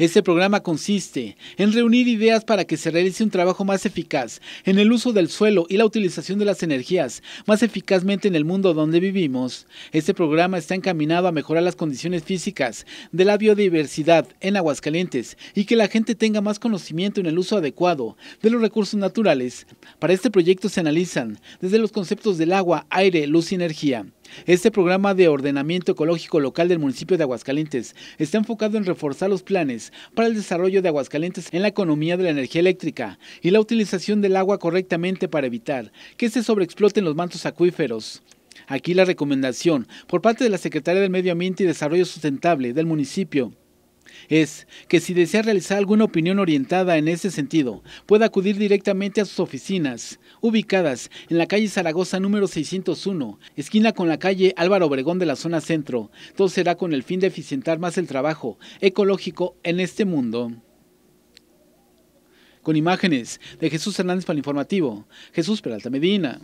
Este programa consiste en reunir ideas para que se realice un trabajo más eficaz en el uso del suelo y la utilización de las energías más eficazmente en el mundo donde vivimos. Este programa está encaminado a mejorar las condiciones físicas de la biodiversidad en Aguascalientes y que la gente tenga más conocimiento en el uso adecuado de los recursos naturales. Para este proyecto se analizan desde los conceptos del agua, aire, luz y energía este programa de ordenamiento ecológico local del municipio de Aguascalientes está enfocado en reforzar los planes para el desarrollo de Aguascalientes en la economía de la energía eléctrica y la utilización del agua correctamente para evitar que se sobreexploten los mantos acuíferos. Aquí la recomendación por parte de la Secretaría del Medio Ambiente y Desarrollo Sustentable del municipio es que si desea realizar alguna opinión orientada en ese sentido, pueda acudir directamente a sus oficinas, ubicadas en la calle Zaragoza número 601, esquina con la calle Álvaro Obregón de la zona centro. Todo será con el fin de eficientar más el trabajo ecológico en este mundo. Con imágenes de Jesús Hernández para el informativo, Jesús Peralta Medina.